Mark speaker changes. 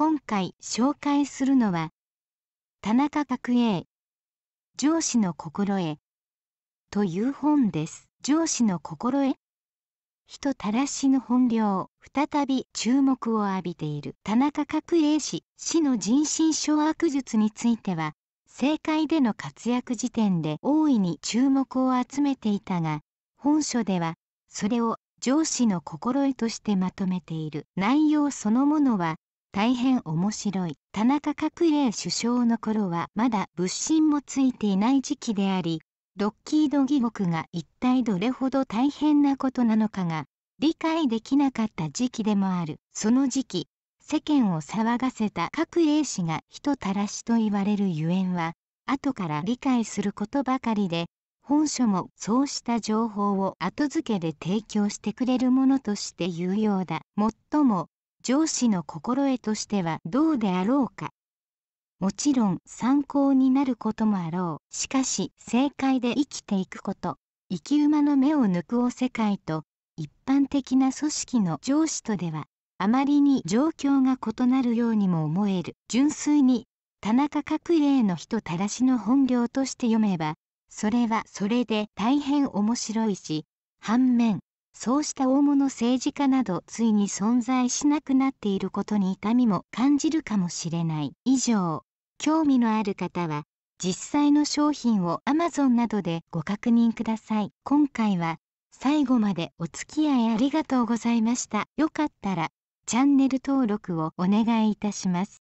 Speaker 1: 今回紹介するのは田中角栄上司の心得という本です上司の心得人たらしの本領再び注目を浴びている田中角栄氏氏の人心掌握術については政界での活躍時点で大いに注目を集めていたが本書ではそれを上司の心得としてまとめている内容そのものは大変面白い田中角栄首相の頃はまだ物心もついていない時期でありロッキード義国が一体どれほど大変なことなのかが理解できなかった時期でもあるその時期世間を騒がせた角栄氏が人たらしと言われるゆえんは後から理解することばかりで本書もそうした情報を後付けで提供してくれるものとして有用だ。もっとも上司の心得としてはどうであろうかもちろん参考になることもあろうしかし正解で生きていくこと生き馬の目を抜くお世界と一般的な組織の上司とではあまりに状況が異なるようにも思える純粋に田中角栄の人たらしの本領として読めばそれはそれで大変面白いし反面そうした大物政治家などついに存在しなくなっていることに痛みも感じるかもしれない以上興味のある方は実際の商品を Amazon などでご確認ください今回は最後までお付き合いありがとうございましたよかったらチャンネル登録をお願いいたします